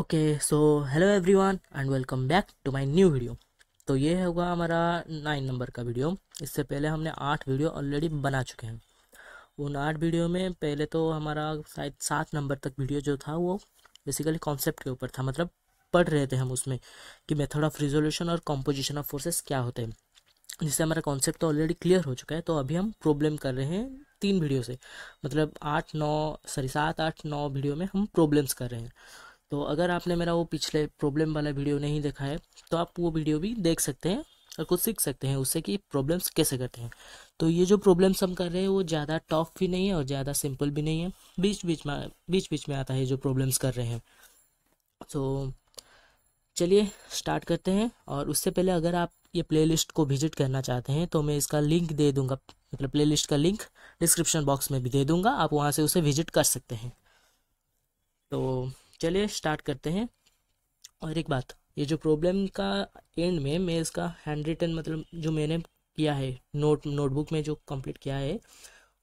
Okay so hello everyone and welcome back to my new video तो ये होगा हमारा नाइन नंबर का वीडियो इससे पहले हमने आठ वीडियो ऑलरेडी बना चुके हैं उन आठ वीडियो में पहले तो हमारा शायद सात नंबर तक वीडियो जो था वो बेसिकली कॉन्सेप्ट के ऊपर था मतलब पढ़ रहे थे हम उसमें कि मेथड ऑफ रिजोल्यूशन और कॉम्पोजिशन ऑफ फोर्सेस क्या होते हैं जिससे हमारा कॉन्सेप्ट तो ऑलरेडी क्लियर हो चुका है तो अभी हम प्रॉब्लम कर रहे हैं तीन वीडियो से मतलब आठ नौ सॉरी सात आठ नौ वीडियो में हम प्रॉब्लम्स कर रहे हैं तो अगर आपने मेरा वो पिछले प्रॉब्लम वाला वीडियो नहीं देखा है तो आप वो वीडियो भी देख सकते हैं और कुछ सीख सकते हैं उससे कि प्रॉब्लम्स कैसे करते हैं तो ये जो प्रॉब्लम्स हम कर रहे हैं वो ज़्यादा टॉफ भी नहीं है और ज़्यादा सिंपल भी नहीं है बीच बीच में बीच बीच में आता है जो प्रॉब्लम्स कर रहे हैं तो चलिए स्टार्ट करते हैं और उससे पहले अगर आप ये प्ले को विजिट करना चाहते हैं तो मैं इसका लिंक दे दूँगा मतलब प्ले का लिंक डिस्क्रिप्शन बॉक्स में भी दे दूँगा आप वहाँ से उसे विजिट कर सकते हैं तो चलिए स्टार्ट करते हैं और एक बात ये जो प्रॉब्लम का एंड में मैं इसका हैंड रिटन मतलब जो मैंने किया है नोट नोटबुक में जो कंप्लीट किया है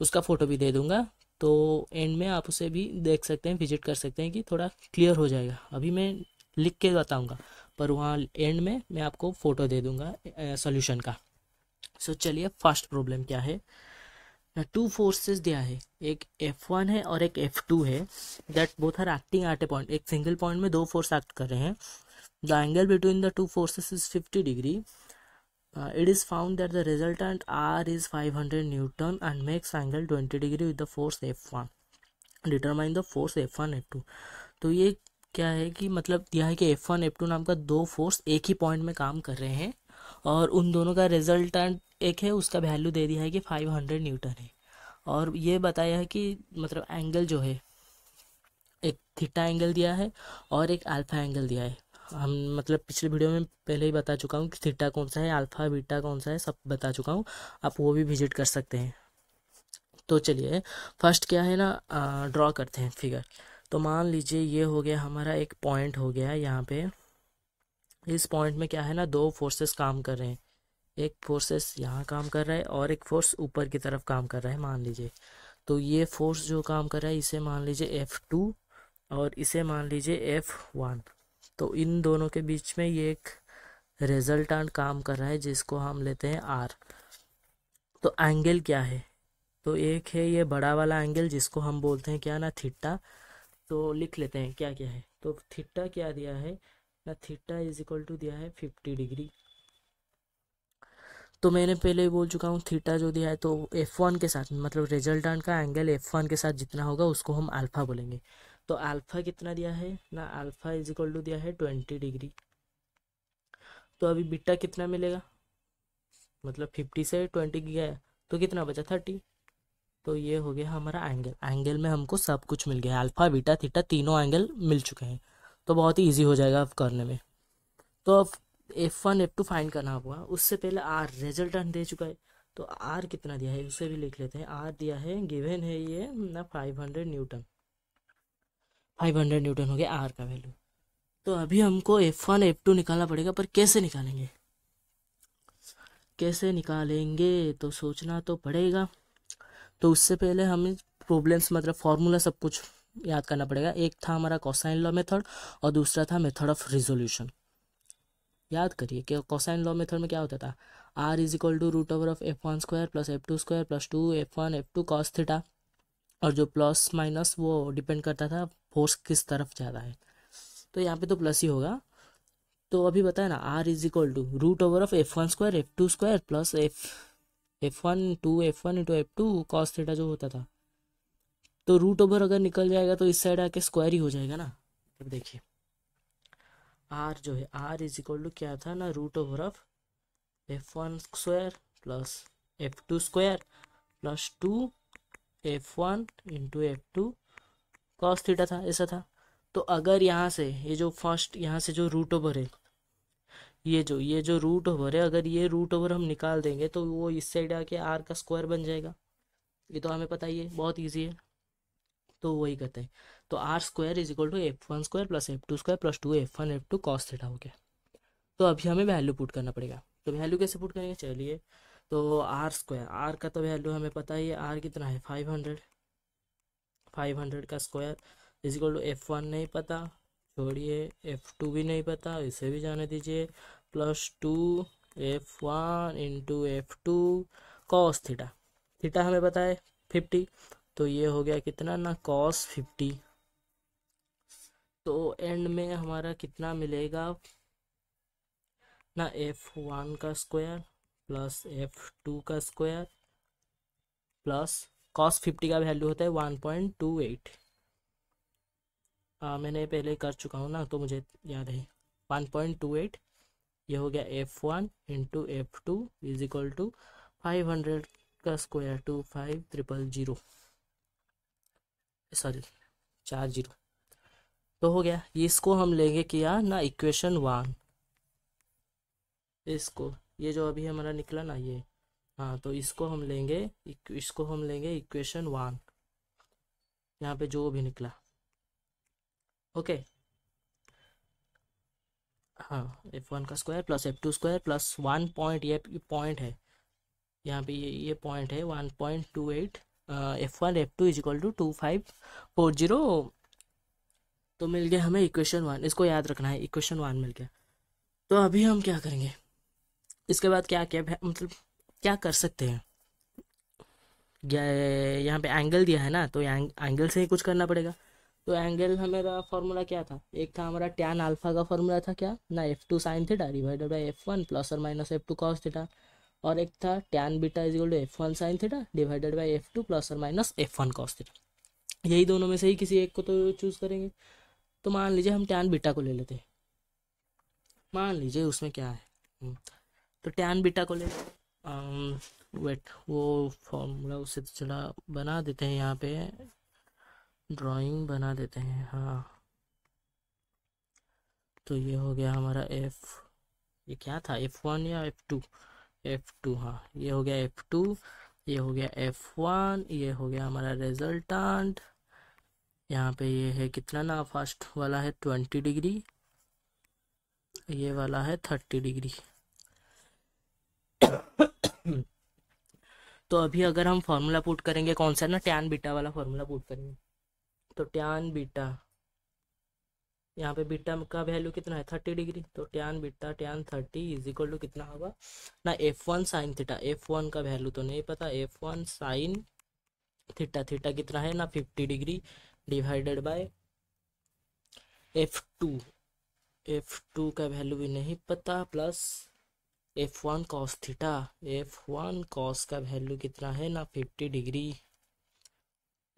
उसका फ़ोटो भी दे दूंगा तो एंड में आप उसे भी देख सकते हैं विजिट कर सकते हैं कि थोड़ा क्लियर हो जाएगा अभी मैं लिख के बताऊंगा पर वहाँ एंड में मैं आपको फ़ोटो दे दूंगा सॉल्यूशन का सो so, चलिए फर्स्ट प्रॉब्लम क्या है टू फोर्सेस दिया है एक एफ वन है और एक एफ टू है that both are acting at a point एक सिंगल पॉइंट में दो फोर्स एक्ट कर रहे हैं the angle between the two forces is fifty degree it is found that the resultant R is five hundred newton and makes angle twenty degree with the force F one determine the force F one F two तो ये क्या है कि मतलब यह है कि F one F to नाम का दो फोर्स एक ही पॉइंट में काम कर रहे हैं और उन दोनों का रिजल्टेंट एक है उसका वैल्यू दे दिया है कि 500 न्यूटन है और ये बताया है कि मतलब एंगल जो है एक थीटा एंगल दिया है और एक अल्फ़ा एंगल दिया है हम मतलब पिछले वीडियो में पहले ही बता चुका हूँ कि थीटा कौन सा है अल्फ़ा बीटा कौन सा है सब बता चुका हूँ आप वो भी विजिट कर सकते हैं तो चलिए फर्स्ट क्या है ना ड्रॉ करते हैं फिगर तो मान लीजिए ये हो गया हमारा एक पॉइंट हो गया यहाँ पे इस पॉइंट में क्या है ना दो फोर्सेस काम कर रहे हैं एक फोर्सेस यहाँ काम कर रहा है और एक फोर्स ऊपर की तरफ काम कर रहा है मान लीजिए तो ये फोर्स जो काम कर रहा है इसे मान लीजिए एफ़ टू और इसे मान लीजिए एफ़ वन तो इन दोनों के बीच में ये एक रिजल्टेंट काम कर रहा है जिसको हम लेते हैं आर तो एंगल क्या है तो एक है ये बड़ा वाला एंगल जिसको हम बोलते हैं क्या ना थीटा तो लिख लेते हैं क्या क्या है तो थीटा क्या दिया है ना थीटा इज इक्वल टू दिया है फिफ्टी डिग्री तो मैंने पहले ही बोल चुका हूँ थीटा जो दिया है तो एफ वन के साथ मतलब रिजल्टान का एंगल एफ वन के साथ जितना होगा उसको हम अल्फ़ा बोलेंगे तो अल्फ़ा कितना दिया है ना अल्फ़ा इज इक्वल टू दिया है ट्वेंटी डिग्री तो अभी बीटा कितना मिलेगा मतलब फिफ्टी से ट्वेंटी गया तो कितना बचा थर्टी तो ये हो गया हमारा एंगल एंगल में हमको सब कुछ मिल गया अल्फ़ा बीटा थीटा तीनों एंगल मिल चुके हैं तो बहुत ही ईजी हो जाएगा अब करने में तो अब F one F two find करना हुआ उससे पहले आर रिजल्टेंट दे चुका है तो आर कितना दिया है उसे भी लिख लेते हैं आर दिया है गिवेन है ये ना five hundred newton five hundred newton हो गया आर का वैल्यू तो अभी हमको एफ वन एफ टू निकालना पड़ेगा पर कैसे निकालेंगे कैसे निकालेंगे तो सोचना तो पड़ेगा तो उससे पहले हमें प्रॉब्लम्स मतलब फॉर्मूला सब कुछ याद करना पड़ेगा एक था हमारा कोसाइन लॉ मेथड और दूसरा था मेथड ऑफ रिजोल्यूशन याद करिए कि कोसाइन लॉ मेथड में क्या होता था R is equal to root over of F one square plus F two square plus two F one F two cos theta और जो प्लस माइनस वो डिपेंड करता था फोर्स किस तरफ जा रहा है तो यहाँ पे तो प्लस ही होगा तो अभी बताए ना R is equal to root over of F one square F two square plus F F one two F one into F two cos theta जो होता था तो रूट ओवर अगर निकल जाएगा तो इस साइड आके स्क्वायर ही हो जाएगा ना देखिए आर जो है आर इज इक्वल टू क्या था ना root over of F one square plus F two square plus two F one into F two cos theta था ऐसा था तो अगर यहाँ से ये जो फर्स्ट यहाँ से जो रूट ओवर है ये जो ये जो रूट ओवर है अगर ये रूट ओवर हम निकाल देंगे तो वो इस साइड आके आर का स्क्वायर बन जाएगा ये तो हमें पता ही है बहुत ईजी है तो वही कहते हैं तो R square is equal to F one square plus F two square plus two F one F two cos theta हो गया तो अभी हमें वैल्यू पुट करना पड़ेगा तो वैल्यू कैसे पुट करेंगे चलिए तो आर स्क्वायर आर का तो वैल्यू हमें पता ही है आर कितना है फाइव हंड्रेड फाइव हंड्रेड का square is equal to F one नहीं पता छोड़िए एफ टू भी नहीं पता इसे भी जाने दीजिए plus two F one into F two cos theta theta हमें पता है फिफ्टी तो ये हो गया कितना ना कॉस फिफ्टी तो एंड में हमारा कितना मिलेगा ना एफ वन का स्क्वायर प्लस एफ टू का स्क्वायर प्लस कॉस फिफ्टी का वैल्यू होता है वन पॉइंट टू एट मैंने पहले कर चुका हूँ ना तो मुझे याद है वन पॉइंट टू एट ये हो गया F one into F two is equal to five hundred का square two five triple zero sorry चार जीरो तो हो गया इसको हम लेंगे किया ना इक्वेशन वन इसको ये जो अभी हमारा निकला ना ये हाँ तो इसको हम लेंगे इसको हम लेंगे इक्वेशन वन यहाँ पे जो भी निकला ओके हाँ एफ वन का square plus F two square plus one point ये पॉइंट है यहाँ पे ये ये पॉइंट है one point two eight F one F two is equal to two five four zero तो मिल गया हमें इक्वेशन वन इसको याद रखना है इक्वेशन वन मिल गया तो अभी हम क्या करेंगे इसके बाद क्या क्या मतलब क्या कर सकते हैं यहाँ पे एंगल दिया है ना तो एंगल से ही कुछ करना पड़ेगा तो एंगल हमारा फॉर्मूला क्या था एक था हमारा टैन अल्फा का फॉर्मूला था क्या ना F two sine theta divided by F one plus और minus F two cos theta और एक था tan beta is to F one sine theta divided by F two plus और minus F one cos theta यही दोनों में से ही किसी एक को तो चूज़ करेंगे तो मान लीजिए हम टैन बीटा को ले लेते हैं मान लीजिए उसमें क्या है हम्म, तो टैन बीटा को ले वेट वो फॉर्मूला उससे तो चला बना देते हैं यहाँ पे ड्राइंग बना देते हैं हाँ तो ये हो गया हमारा एफ ये क्या था एफ वन या एफ टू एफ टू हाँ ये हो गया एफ टू ये हो गया एफ वन ये हो गया हमारा रिजल्टांट यहाँ पे ये है कितना ना फास्ट वाला है ट्वेंटी डिग्री ये वाला है थर्टी डिग्री तो अभी अगर हम फॉर्मूला पुट करेंगे कौन सा ना टैन बीटा वाला फॉर्मूला पुट करेंगे तो टैन बीटा यहाँ पे बीटा का वैल्यू कितना है थर्टी डिग्री तो tan beta tan thirty is equal to कितना होगा ना F one sine theta F one का वैल्यू तो नहीं पता F one sine theta theta कितना है ना fifty degree divided by F two F two का वैल्यू भी नहीं पता plus F one cos theta F one cos का वैल्यू कितना है ना फिफ्टी डिग्री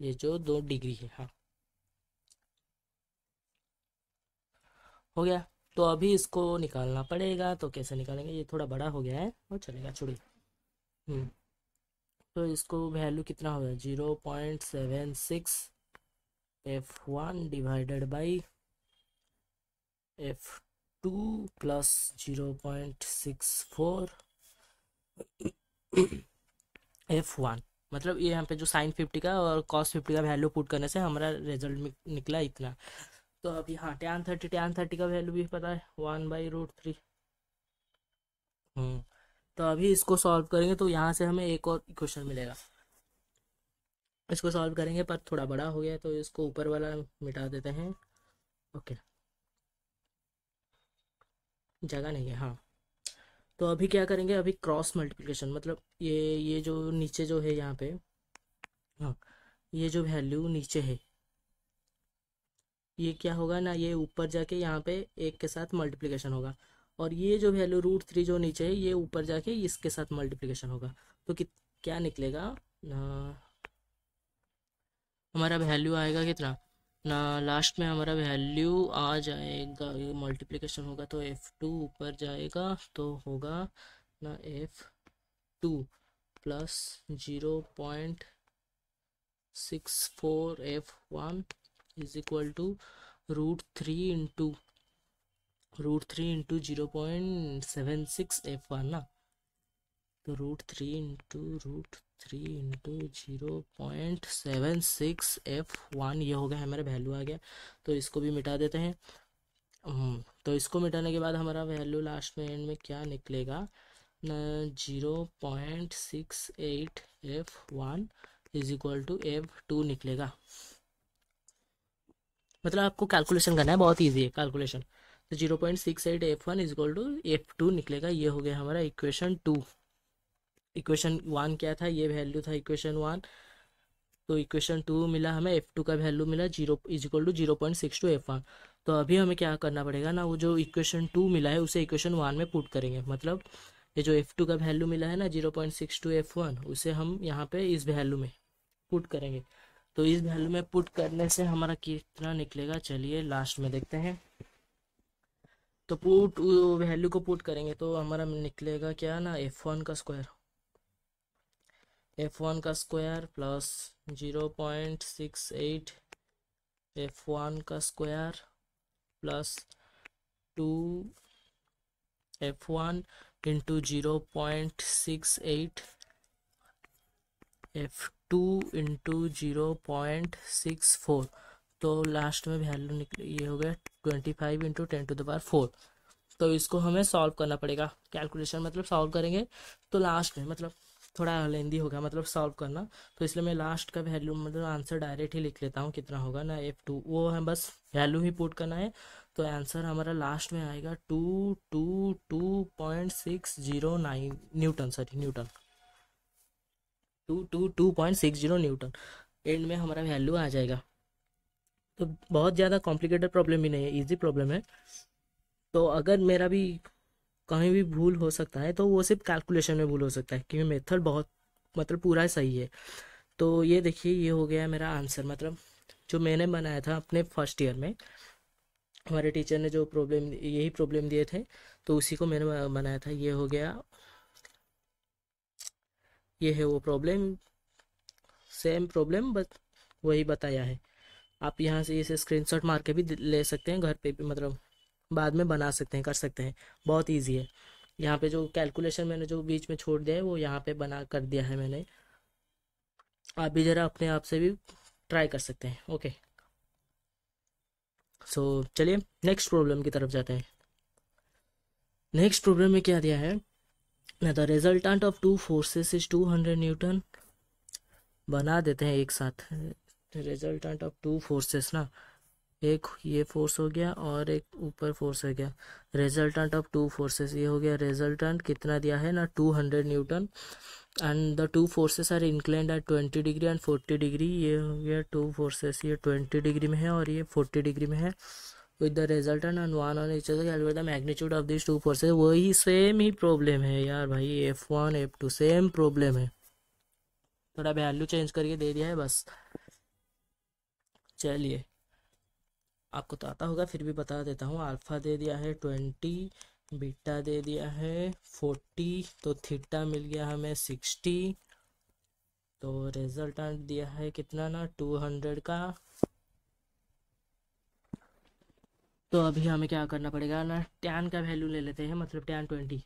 ये जो दो डिग्री है हाँ हो गया तो अभी इसको निकालना पड़ेगा तो कैसे निकालेंगे ये थोड़ा बड़ा हो गया है और चलेगा छोड़िए हम्म। तो इसको वैल्यू कितना होगा zero point seven six F one divided by F two plus zero point six four F one मतलब ये यहाँ पे जो साइन फिफ्टी का और कॉस फिफ्टी का वैल्यू पुट करने से हमारा रिजल्ट निकला इतना तो अब यहाँ टेन थर्टी टेन थर्टी का वैल्यू भी पता है वन बाई रूट थ्री तो अभी इसको सॉल्व करेंगे तो यहाँ से हमें एक और इक्वेशन मिलेगा इसको सॉल्व करेंगे पर थोड़ा बड़ा हो गया तो इसको ऊपर वाला मिटा देते हैं ओके जगह नहीं है हाँ तो अभी क्या करेंगे अभी क्रॉस मल्टीप्लिकेशन मतलब ये ये जो नीचे जो है यहाँ पे हाँ ये जो वैल्यू नीचे है ये क्या होगा ना ये ऊपर जाके यहाँ पे एक के साथ मल्टीप्लिकेशन होगा और ये जो वैल्यू रूट थ्री जो नीचे है ये ऊपर जाके इसके साथ मल्टीप्लिकेशन होगा तो कित क्या निकलेगा हमारा वैल्यू आएगा कितना ना लास्ट में हमारा वैल्यू आ जाएगा मल्टीप्लिकेशन होगा तो एफ़ टू ऊपर जाएगा तो होगा ना F two plus zero point six four F one is equal to root three into root three into zero point seven six F one ना तो root three into root three into zero point seven six F one ये हो गया हमारा value आ गया तो इसको भी मिटा देते हैं हम्म, तो इसको मिटाने के बाद हमारा वैल्यू लास्ट में एंड में क्या निकलेगा zero point six eight F one is equal to F two निकलेगा मतलब आपको कैलकुलेशन करना है बहुत ईजी है कैलकुलेशन तो zero point six eight F one is equal to F two निकलेगा ये हो गया हमारा इक्वेशन टू इक्वेशन वन क्या था ये वैल्यू था इक्वेशन वन तो इक्वेशन टू मिला हमें एफ टू का वैल्यू मिला zero is equal to zero point six two F one तो अभी हमें क्या करना पड़ेगा ना वो जो इक्वेशन टू मिला है उसे इक्वेशन वन में पुट करेंगे मतलब ये जो एफ टू का वैल्यू मिला है ना zero point six two F one उसे हम यहाँ पे इस वैल्यू में पुट करेंगे तो इस वैल्यू में पुट करने से हमारा कितना निकलेगा चलिए लास्ट में देखते हैं तो पुट वैल्यू को पुट करेंगे तो हमारा निकलेगा क्या ना एफ वन का स्क्वायर एफ वन का square plus zero point six eight F one का square plus two F one into zero point six eight F two into zero point six four तो लास्ट में value निकली ये हो गया twenty five into ten to the four तो इसको हमें सॉल्व करना पड़ेगा कैलकुलेशन मतलब सॉल्व करेंगे तो लास्ट में मतलब थोड़ा लेंदी होगा मतलब सॉल्व करना तो इसलिए मैं लास्ट का वैल्यू मतलब आंसर डायरेक्ट ही लिख लेता हूँ कितना होगा ना एफ टू वो है बस वैल्यू ही पुट करना है तो आंसर हमारा लास्ट में आएगा two two two point six zero nine newton sorry newton two two two point six zero newton end में हमारा वैल्यू आ जाएगा तो बहुत ज़्यादा कॉम्प्लिकेटेड प्रॉब्लम भी नहीं है इजी प्रॉब्लम है तो अगर मेरा भी कहीं भी भूल हो सकता है तो वो सिर्फ कैलकुलेशन में भूल हो सकता है क्योंकि मेथड बहुत मतलब पूरा सही है तो ये देखिए ये हो गया मेरा आंसर मतलब जो मैंने बनाया था अपने फर्स्ट ईयर में हमारे टीचर ने जो प्रॉब्लम यही प्रॉब्लम दिए थे तो उसी को मैंने बनाया था ये हो गया ये है वो प्रॉब्लम सेम प्रॉब्लम बस वही बताया है आप यहाँ से इसे स्क्रीनशॉट मार के भी ले सकते हैं घर पे भी मतलब बाद में बना सकते हैं कर सकते हैं बहुत ईजी है यहाँ पे जो कैलकुलेशन मैंने जो बीच में छोड़ दिया है वो यहाँ पे बना कर दिया है मैंने आप भी ज़रा अपने आप से भी ट्राई कर सकते हैं ओके सो so, चलिए नेक्स्ट प्रॉब्लम की तरफ जाते हैं नेक्स्ट प्रॉब्लम में क्या दिया है the resultant of two forces is two hundred newton बना देते हैं एक साथ रिजल्टेंट ऑफ टू फोर्सेस ना एक ये फोर्स हो गया और एक ऊपर फोर्स हो गया रिजल्टेंट ऑफ टू फोर्सेस ये हो गया रिजल्टेंट कितना दिया है ना two hundred newton and the two forces are inclined at twenty degree and forty degree ये हो गया टू फोर्सेस ये ट्वेंटी डिग्री में है और ये फोर्टी डिग्री में है with the resultant and one on each other calculate the magnitude of this two forces वही सेम ही प्रॉब्लम है यार भाई F one F two same problem है थोड़ा वैल्यू चेंज करके दे दिया है बस चलिए आपको तो आता होगा फिर भी बता देता हूँ अल्फ़ा दे दिया है ट्वेंटी बीटा दे दिया है फोर्टी तो थीटा मिल गया हमें सिक्सटी तो रिजल्टेंट दिया है कितना ना टू हंड्रेड का तो अभी हमें क्या करना पड़ेगा ना टैन का वैल्यू ले लेते हैं मतलब टैन ट्वेंटी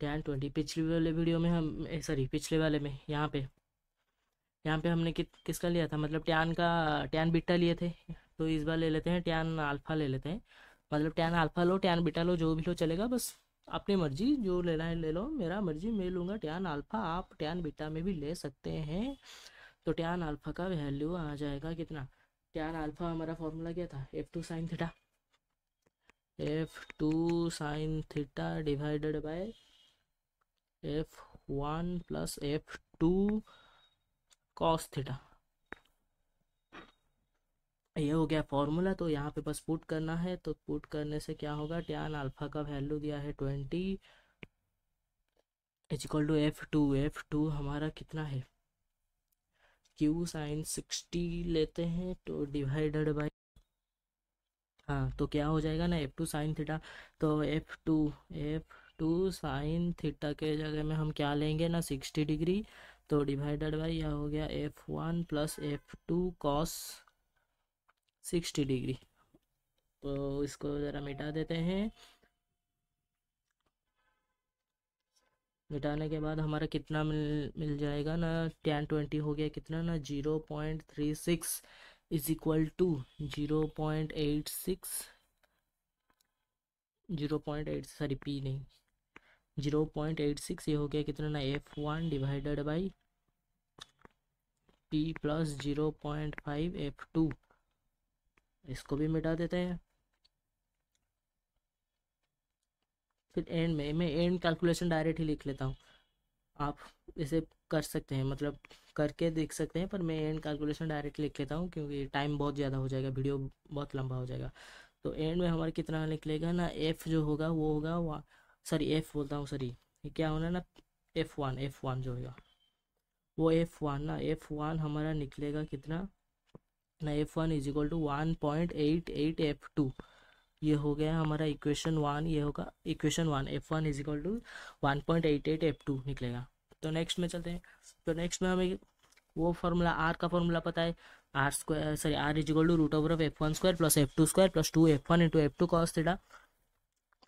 टैन ट्वेंटी पिछले वाले वीडियो में हम सॉरी eh, पिछले वाले में यहाँ पे यहाँ पे हमने कित किसका लिया था मतलब टैन का टैन बीटा लिए थे तो इस बार ले लेते हैं टैन अल्फ़ा ले लेते हैं मतलब टैन अल्फ़ा लो टैन बीटा लो जो भी लो चलेगा बस अपनी मर्जी जो लेना है ले लो मेरा मर्जी मैं लूँगा टैन अल्फ़ा आप टैन बीटा में भी ले सकते हैं तो टैन अल्फ़ा का वैल्यू आ जाएगा कितना टैन अल्फ़ा हमारा फॉर्मूला क्या था F two sine theta F two sine theta divided by F one plus F two cos theta ये हो गया फॉर्मूला तो यहाँ पे बस पुट करना है तो पुट करने से क्या होगा टैन अल्फा का वैल्यू दिया है twenty is equal to F two F two हमारा कितना है क्यू साइन सिक्सटी लेते हैं तो डिवाइडेड बाय हाँ तो क्या हो जाएगा ना एफ टू साइन थीटा तो F two F two sine theta के जगह में हम क्या लेंगे ना सिक्सटी डिग्री तो डिवाइडेड बाई यह हो गया F one plus F two cos sixty degree तो इसको ज़रा मिटा देते हैं मिटाने के बाद हमारा कितना मिल मिल जाएगा ना टेन ट्वेंटी हो गया कितना ना zero point three six is equal to zero point eight six zero point eight sorry P नहीं जीरो पॉइंट एट सिक्स ये हो गया कितना ना F one divided by P plus zero point five F two इसको भी मिटा देते हैं फिर एंड में मैं एंड कैलकुलेशन डायरेक्ट ही लिख लेता हूँ आप इसे कर सकते हैं मतलब करके देख सकते हैं पर मैं एंड कैलकुलेशन डायरेक्ट लिख लेता हूँ क्योंकि टाइम बहुत ज़्यादा हो जाएगा वीडियो बहुत लंबा हो जाएगा तो एंड में हमारा कितना निकलेगा ना एफ जो होगा वो होगा सॉरी एफ़ बोलता हूँ सॉरी ये क्या होना ना एफ़ वन एफ़ वन जो होगा वो एफ़ वन ना एफ़ वन हमारा निकलेगा कितना ना F one is equal to one point eight eight F two ये हो गया हमारा इक्वेशन वन ये होगा equation one F one is equal to one point eight eight F two निकलेगा तो नेक्स्ट में चलते हैं तो नेक्स्ट में हमें वो फार्मूला आर का फॉर्मूला पता है R square sorry R equal to root of F one square plus F two square plus two F one into F two cos theta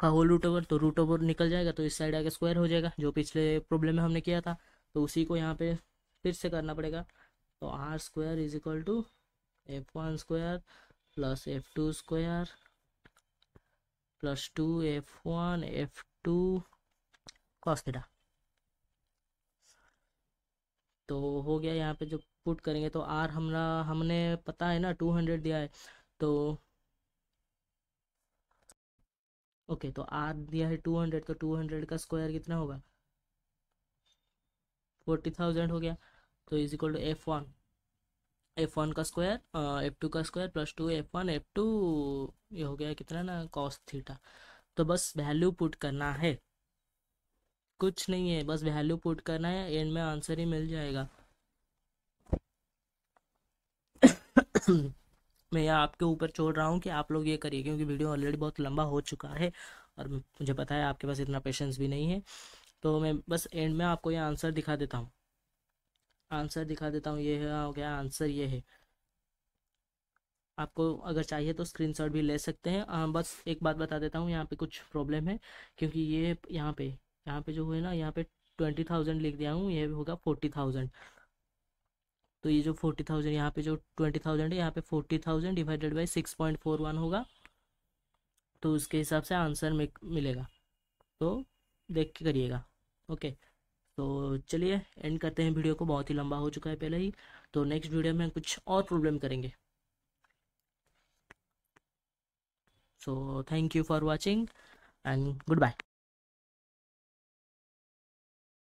का होल रूट ओवर तो root over निकल जाएगा तो इस side आगे square हो जाएगा जो पिछले प्रॉब्लम में हमने किया था तो उसी को यहाँ पे फिर से करना पड़ेगा तो R square is equal to F one square plus F two square plus two F one F two cos theta तो हो गया यहाँ पे जो पुट करेंगे तो आर हमारा हमने पता है ना टू हंड्रेड दिया है तो ओके तो आर दिया है टू हंड्रेड तो टू हंड्रेड का स्क्वायर कितना होगा फोर्टी थाउजेंड हो गया तो is equal to F one F one का स्क्वायर एफ टू का square plus two F one F two ये हो गया कितना ना कॉस थीटा तो बस वैल्यू पुट करना है कुछ नहीं है बस वैल्यू पुट करना है एंड में आंसर ही मिल जाएगा तो मैं आपके ऊपर छोड़ रहा हूँ कि आप लोग ये करिए क्योंकि वीडियो ऑलरेडी बहुत लंबा हो चुका है और मुझे पता है आपके पास इतना पेशेंस भी नहीं है तो मैं बस एंड में आपको ये आंसर दिखा देता हूँ आंसर दिखा देता हूँ ये हो गया आंसर ये है आपको अगर चाहिए तो स्क्रीनशॉट भी ले सकते हैं आ, हाँ, बस एक बात बता देता हूँ यहाँ पे कुछ प्रॉब्लम है क्योंकि ये यहाँ पे यहाँ पे जो है ना यहाँ पे ट्वेंटी थाउजेंड लिख दिया हूँ ये होगा फोर्टी थाउजेंड तो ये जो फोर्टी थाउजेंड यहाँ पे जो ट्वेंटी थाउजेंड है यहाँ पे forty thousand divided by six point four one होगा तो उसके हिसाब से आंसर मिलेगा तो देख के करिएगा ओके तो चलिए एंड करते हैं वीडियो को बहुत ही लंबा हो चुका है पहले ही तो नेक्स्ट वीडियो में कुछ और प्रॉब्लम करेंगे so thank you for watching and good bye